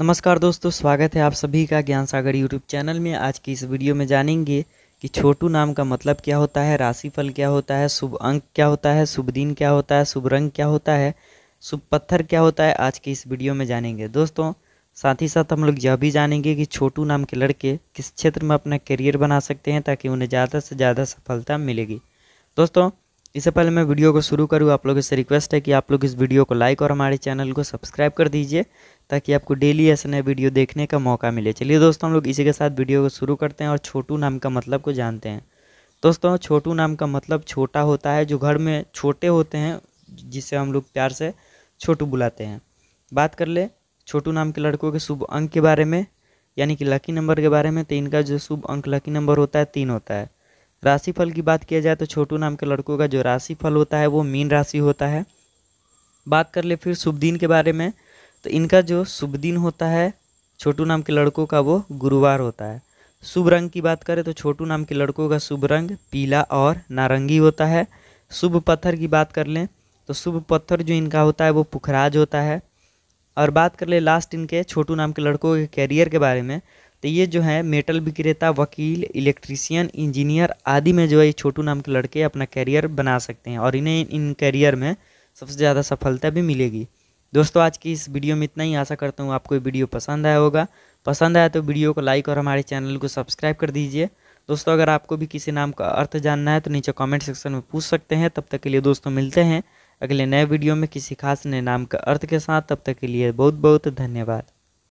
नमस्कार दोस्तों स्वागत है आप सभी का ज्ञान सागर यूट्यूब चैनल में आज की इस वीडियो में जानेंगे कि छोटू नाम का मतलब क्या होता है राशिफल क्या होता है शुभ अंक क्या होता है शुभ दिन क्या होता है शुभ रंग क्या होता है शुभ पत्थर क्या होता है आज की इस वीडियो में जानेंगे दोस्तों साथ ही साथ हम लोग यह भी जानेंगे कि छोटू नाम के लड़के किस क्षेत्र में अपना करियर बना सकते हैं ताकि उन्हें ज़्यादा से ज़्यादा सफलता मिलेगी दोस्तों इससे पहले मैं वीडियो को शुरू करूँ आप लोगों से रिक्वेस्ट है कि आप लोग इस वीडियो को लाइक और हमारे चैनल को सब्सक्राइब कर दीजिए ताकि आपको डेली ऐसे नए वीडियो देखने का मौका मिले चलिए दोस्तों हम लोग इसी के साथ वीडियो को शुरू करते हैं और छोटू नाम का मतलब को जानते हैं दोस्तों छोटू नाम का मतलब छोटा होता है जो घर में छोटे होते हैं जिसे हम लोग प्यार से छोटू बुलाते हैं बात कर ले छोटू नाम के लड़कों के शुभ अंक के बारे में यानी कि लकी नंबर के बारे में तो इनका जो शुभ अंक लकी नंबर होता है तीन होता है राशिफल की बात किया जाए तो छोटू नाम के लड़कों का जो राशिफल होता है वो मीन राशि होता है बात कर ले फिर शुभ दिन के बारे में तो इनका जो शुभ दिन होता है छोटू नाम के लड़कों का वो गुरुवार होता है शुभ रंग की बात करें तो छोटू नाम के लड़कों का शुभ रंग पीला और नारंगी होता है शुभ पत्थर की बात कर लें तो शुभ पत्थर जो इनका होता है वो पुखराज होता है और बात कर ले लास्ट इनके छोटू नाम के लड़कों के कैरियर के बारे में तो ये जो है मेटल विक्रेता वकील इलेक्ट्रीशियन इंजीनियर आदि में जो है छोटू नाम के लड़के अपना कैरियर बना सकते हैं और इन्हें इन कैरियर में सबसे ज़्यादा सफलता भी मिलेगी दोस्तों आज की इस वीडियो में इतना ही आशा करता हूँ आपको वीडियो पसंद आया होगा पसंद आया तो वीडियो को लाइक और हमारे चैनल को सब्सक्राइब कर दीजिए दोस्तों अगर आपको भी किसी नाम का अर्थ जानना है तो नीचे कमेंट सेक्शन में पूछ सकते हैं तब तक के लिए दोस्तों मिलते हैं अगले नए वीडियो में किसी खास नए नाम का अर्थ के साथ तब तक के लिए बहुत बहुत धन्यवाद